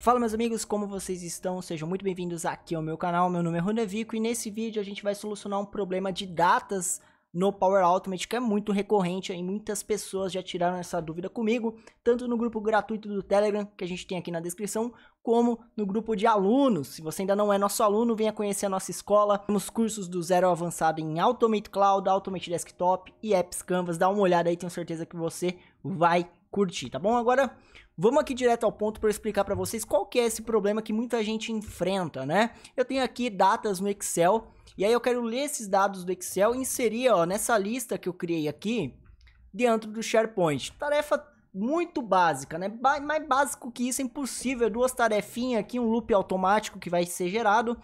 Fala meus amigos, como vocês estão? Sejam muito bem-vindos aqui ao meu canal, meu nome é Ronevico e nesse vídeo a gente vai solucionar um problema de datas no Power Automate que é muito recorrente e muitas pessoas já tiraram essa dúvida comigo, tanto no grupo gratuito do Telegram, que a gente tem aqui na descrição, como no grupo de alunos. Se você ainda não é nosso aluno, venha conhecer a nossa escola. Temos cursos do zero avançado em Automate Cloud, Automate Desktop e Apps Canvas. Dá uma olhada aí, tenho certeza que você vai curtir, tá bom? Agora, vamos aqui direto ao ponto para explicar para vocês qual que é esse problema que muita gente enfrenta, né? Eu tenho aqui datas no Excel, e aí eu quero ler esses dados do Excel e inserir, ó, nessa lista que eu criei aqui, dentro do SharePoint. Tarefa muito básica, né? mais básico que isso é impossível, duas tarefinhas aqui, um loop automático que vai ser gerado,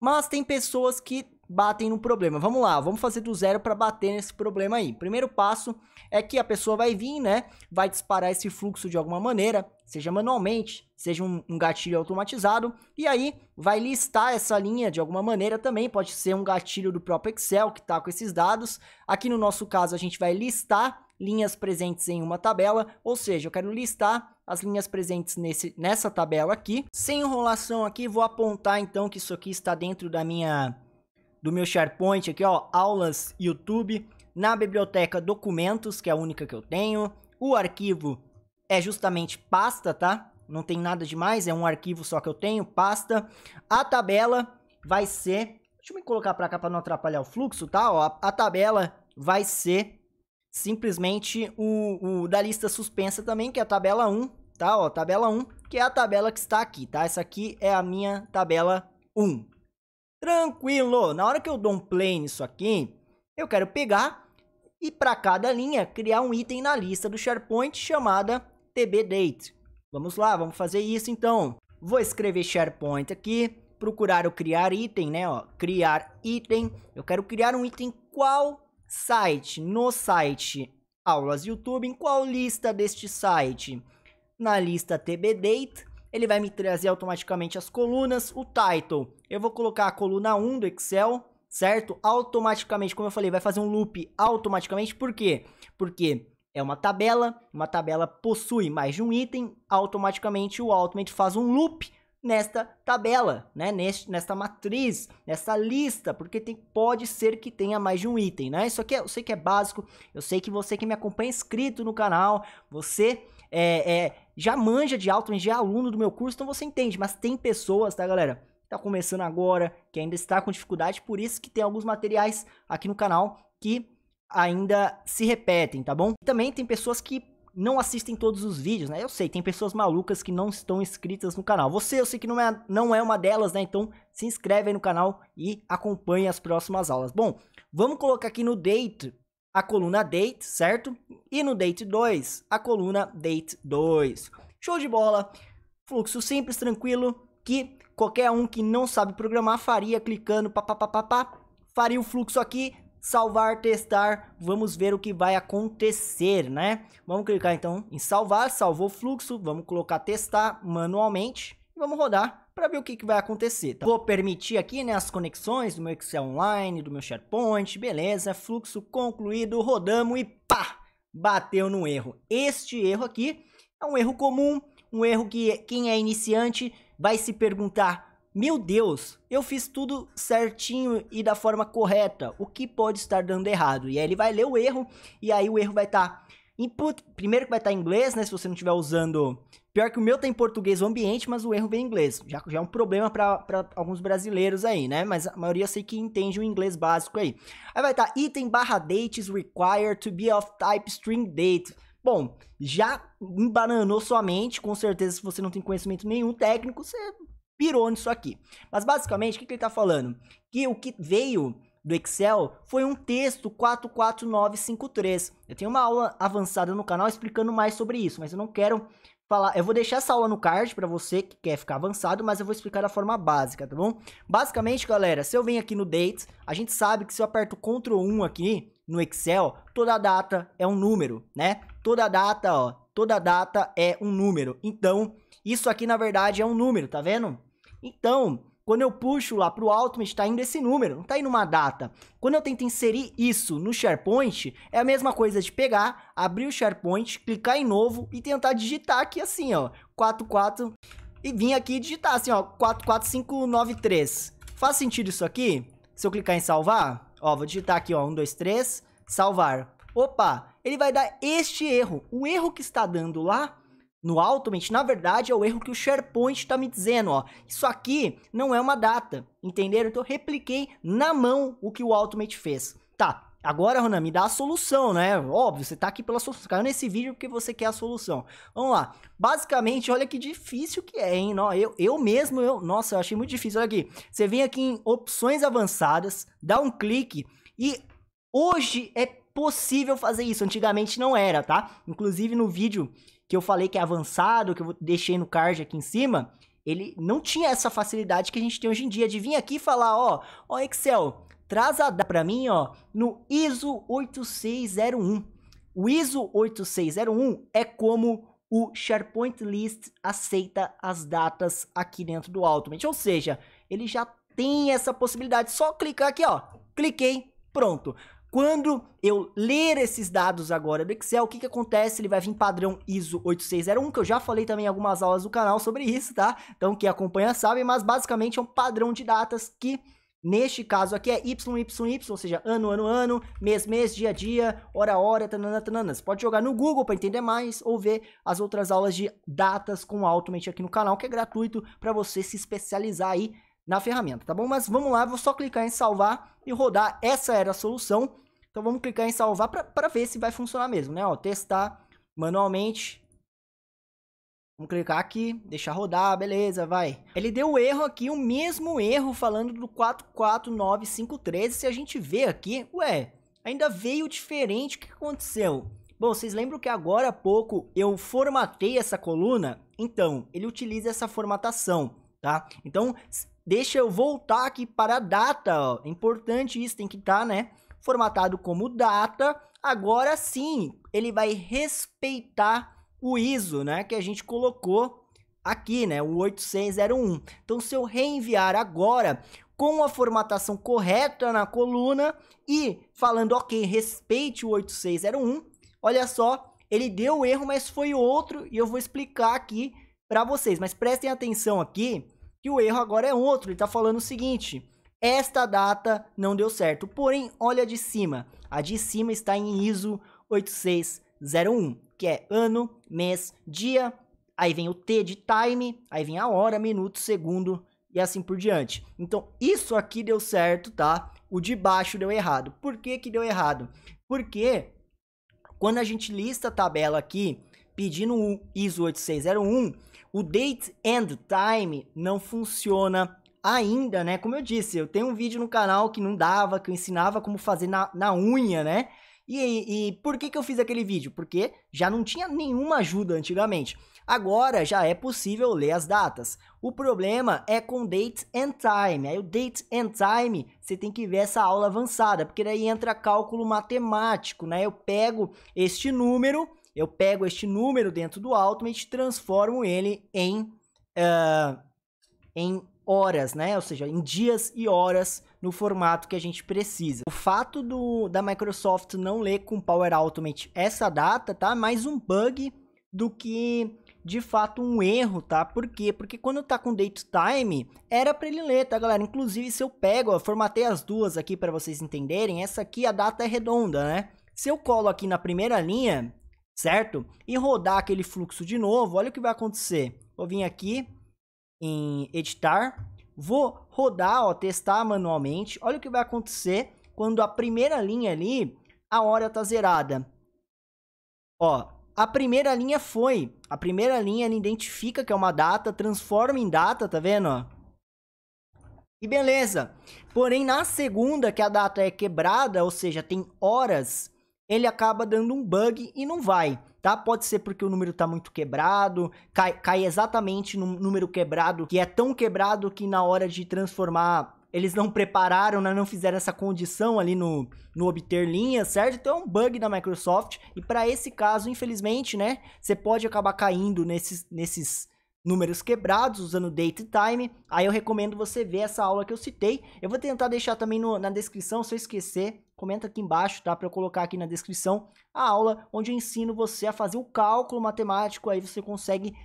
mas tem pessoas que batem no problema. Vamos lá, vamos fazer do zero para bater nesse problema aí. Primeiro passo é que a pessoa vai vir, né? Vai disparar esse fluxo de alguma maneira, seja manualmente, seja um, um, gatilho automatizado, e aí vai listar essa linha de alguma maneira também. Pode ser um gatilho do próprio Excel que está com esses dados. Aqui no nosso caso, a gente vai listar linhas presentes em uma tabela, ou seja, eu quero listar as linhas presentes nesse, nessa tabela aqui. Sem enrolação aqui, vou apontar então que isso aqui está dentro da minha do meu SharePoint aqui, ó, aulas YouTube, na biblioteca documentos, que é a única que eu tenho. O arquivo é justamente pasta, tá? Não tem nada demais, é um arquivo só que eu tenho, pasta. A tabela vai ser, deixa eu me colocar para cá para não atrapalhar o fluxo, tá? Ó, a, tabela vai ser simplesmente o, o da lista suspensa também, que é a tabela 1, tá? Ó, tabela 1, que é a tabela que está aqui, tá? Essa aqui é a minha tabela 1. Tranquilo. Na hora que eu dou um play nisso aqui, eu quero pegar e para cada linha criar um item na lista do SharePoint chamada TB Date. Vamos lá, vamos fazer isso então. Vou escrever SharePoint aqui, procurar o criar item, né, ó, criar item. Eu quero criar um item qual site? No site aulas YouTube, em qual lista deste site? Na lista TB Date ele vai me trazer automaticamente as colunas, o title, eu vou colocar a coluna 1 do Excel, certo? Automaticamente, como eu falei, vai fazer um loop automaticamente, por quê? Porque é uma tabela, uma tabela possui mais de um item, automaticamente o Ultimate faz um loop nesta tabela, né? Neste, nesta matriz, nesta lista, porque tem, pode ser que tenha mais de um item, né? Isso aqui é, eu sei que é básico, eu sei que você que me acompanha inscrito no canal, você é, é, já manja de Altman, já é aluno do meu curso, então você entende. Mas tem pessoas, tá, galera? Tá começando agora, que ainda está com dificuldade, por isso que tem alguns materiais aqui no canal que ainda se repetem, tá bom? E também tem pessoas que não assistem todos os vídeos, né? Eu sei, tem pessoas malucas que não estão inscritas no canal. Você, eu sei que não é, não é uma delas, né? Então se inscreve aí no canal e acompanhe as próximas aulas. Bom, vamos colocar aqui no date a coluna date, certo? E no date 2, a coluna date 2. Show de bola. Fluxo simples, tranquilo, que qualquer um que não sabe programar faria clicando papapá, faria o fluxo aqui, salvar, testar, vamos ver o que vai acontecer, né? Vamos clicar então em salvar, salvou o fluxo, vamos colocar testar manualmente e vamos rodar para ver o que, que vai acontecer. Tá? Vou permitir aqui né, as conexões do meu Excel Online, do meu SharePoint, beleza, fluxo concluído, rodamos e pá, bateu no erro. Este erro aqui é um erro comum, um erro que quem é iniciante vai se perguntar, meu Deus, eu fiz tudo certinho e da forma correta, o que pode estar dando errado? E aí ele vai ler o erro e aí o erro vai estar... Tá Input, primeiro que vai estar em inglês, né? Se você não estiver usando. Pior que o meu tá em português o ambiente, mas o erro vem em inglês. Já, já é um problema para alguns brasileiros aí, né? Mas a maioria eu sei que entende o inglês básico aí. Aí vai estar item barra date is required to be of type string date. Bom, já embananou sua mente, com certeza se você não tem conhecimento nenhum técnico, você pirou nisso aqui. Mas basicamente, o que, que ele está falando? Que o que veio do Excel foi um texto 44953. Eu tenho uma aula avançada no canal explicando mais sobre isso, mas eu não quero falar. Eu vou deixar essa aula no card para você que quer ficar avançado, mas eu vou explicar da forma básica, tá bom? Basicamente, galera, se eu venho aqui no Dates, a gente sabe que se eu aperto Ctrl 1 aqui no Excel, toda data é um número, né? Toda data, ó, toda data é um número. Então, isso aqui na verdade é um número, tá vendo? Então, quando eu puxo lá para o Altman, está indo esse número, não está indo uma data. Quando eu tento inserir isso no SharePoint, é a mesma coisa de pegar, abrir o SharePoint, clicar em novo e tentar digitar aqui assim, ó, 44 e vim aqui digitar assim, ó, 44593. Faz sentido isso aqui? Se eu clicar em salvar, ó, vou digitar aqui, ó, 1 salvar. Opa, ele vai dar este erro. O erro que está dando lá no Ultimate, na verdade é o erro que o SharePoint está me dizendo, ó. Isso aqui não é uma data, entenderam? Então eu repliquei na mão o que o Ultimate fez. Tá, agora, Ronan, me dá a solução, né? Óbvio, você tá aqui pela solução. Caiu nesse vídeo porque você quer a solução. Vamos lá. Basicamente, olha que difícil que é, hein? Eu, eu mesmo, eu, nossa, eu achei muito difícil. Olha aqui, você vem aqui em opções avançadas, dá um clique e hoje é possível fazer isso. Antigamente não era, tá? Inclusive no vídeo que eu falei que é avançado, que eu deixei no card aqui em cima, ele não tinha essa facilidade que a gente tem hoje em dia de vir aqui e falar, ó, ó Excel, traz a data para mim, ó, no ISO 8601. O ISO 8601 é como o SharePoint List aceita as datas aqui dentro do Ultimate, ou seja, ele já tem essa possibilidade, só clicar aqui, ó, cliquei, pronto. Quando eu ler esses dados agora do Excel, o que, que acontece? Ele vai vir padrão ISO 8601, que eu já falei também em algumas aulas do canal sobre isso, tá? Então, quem acompanha sabe, mas basicamente é um padrão de datas que, neste caso aqui, é YYY, ou seja, ano, ano, ano, mês, mês, dia, dia, hora, hora, tanana, tanana. Você pode jogar no Google para entender mais ou ver as outras aulas de datas com Automate aqui no canal, que é gratuito para você se especializar aí na ferramenta, tá bom? Mas vamos lá, vou só clicar em salvar e rodar. Essa era a solução. Então vamos clicar em salvar para ver se vai funcionar mesmo, né? Ó, testar manualmente. Vamos clicar aqui, deixar rodar, beleza, vai. Ele deu erro aqui, o mesmo erro falando do 449513. Se a gente vê aqui, ué, ainda veio diferente. O que aconteceu? Bom, vocês lembram que agora há pouco eu formatei essa coluna? Então, ele utiliza essa formatação, tá? Então, deixa eu voltar aqui para a data, ó. É importante isso, tem que estar, tá, né? formatado como data, agora sim ele vai respeitar o ISO, né, que a gente colocou aqui, né, o 8601. Então, se eu reenviar agora com a formatação correta na coluna e falando, ok, respeite o 8601, olha só, ele deu o erro, mas foi outro e eu vou explicar aqui para vocês. Mas prestem atenção aqui que o erro agora é outro, ele está falando o seguinte, esta data não deu certo, porém, olha a de cima. A de cima está em ISO 8601, que é ano, mês, dia, aí vem o T de time, aí vem a hora, minuto, segundo e assim por diante. Então, isso aqui deu certo, tá? O de baixo deu errado. Por que que deu errado? Porque quando a gente lista a tabela aqui, pedindo o ISO 8601, o date and time não funciona ainda, né? Como eu disse, eu tenho um vídeo no canal que não dava, que eu ensinava como fazer na, na unha, né? E, e, por que, que eu fiz aquele vídeo? Porque já não tinha nenhuma ajuda antigamente. Agora já é possível ler as datas. O problema é com date and time. Aí o date and time, você tem que ver essa aula avançada, porque daí entra cálculo matemático, né? Eu pego este número, eu pego este número dentro do Ultimate, transformo ele em, uh, em horas, né? Ou seja, em dias e horas no formato que a gente precisa. O fato do, da Microsoft não ler com Power Automate essa data, tá? Mais um bug do que de fato um erro, tá? Por quê? Porque quando tá com date time, era para ele ler, tá, galera? Inclusive, se eu pego, ó, formatei as duas aqui para vocês entenderem, essa aqui a data é redonda, né? Se eu colo aqui na primeira linha, certo? E rodar aquele fluxo de novo, olha o que vai acontecer. Vou vir aqui, em editar. Vou rodar, ó, testar manualmente. Olha o que vai acontecer quando a primeira linha ali, a hora tá zerada. Ó, a primeira linha foi. A primeira linha ele identifica que é uma data, transforma em data, tá vendo? Ó? E beleza. Porém, na segunda, que a data é quebrada, ou seja, tem horas ele acaba dando um bug e não vai, tá? Pode ser porque o número tá muito quebrado, cai, cai exatamente no número quebrado, que é tão quebrado que na hora de transformar eles não prepararam, né? não fizeram essa condição ali no, no obter linha, certo? Então é um bug da Microsoft e para esse caso, infelizmente, né, você pode acabar caindo nesses, nesses números quebrados, usando date time. Aí eu recomendo você ver essa aula que eu citei. Eu vou tentar deixar também no, na descrição, se eu esquecer, comenta aqui embaixo, tá? Para eu colocar aqui na descrição a aula onde eu ensino você a fazer o cálculo matemático, aí você consegue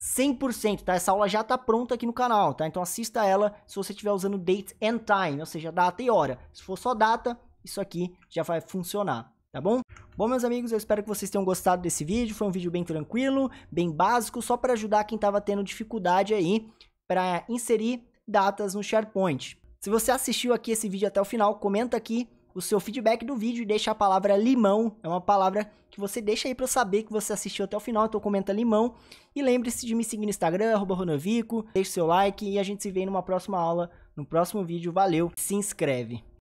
100%, tá? Essa aula já tá pronta aqui no canal, tá? Então assista ela se você estiver usando date and time, ou seja, data e hora. Se for só data, isso aqui já vai funcionar tá bom? Bom, meus amigos, eu espero que vocês tenham gostado desse vídeo. Foi um vídeo bem tranquilo, bem básico, só para ajudar quem estava tendo dificuldade aí para inserir datas no SharePoint. Se você assistiu aqui esse vídeo até o final, comenta aqui o seu feedback do vídeo e deixa a palavra limão. É uma palavra que você deixa aí para eu saber que você assistiu até o final, então comenta limão. E lembre-se de me seguir no Instagram, arroba deixa deixe seu like e a gente se vê numa próxima aula, no próximo vídeo. Valeu, se inscreve!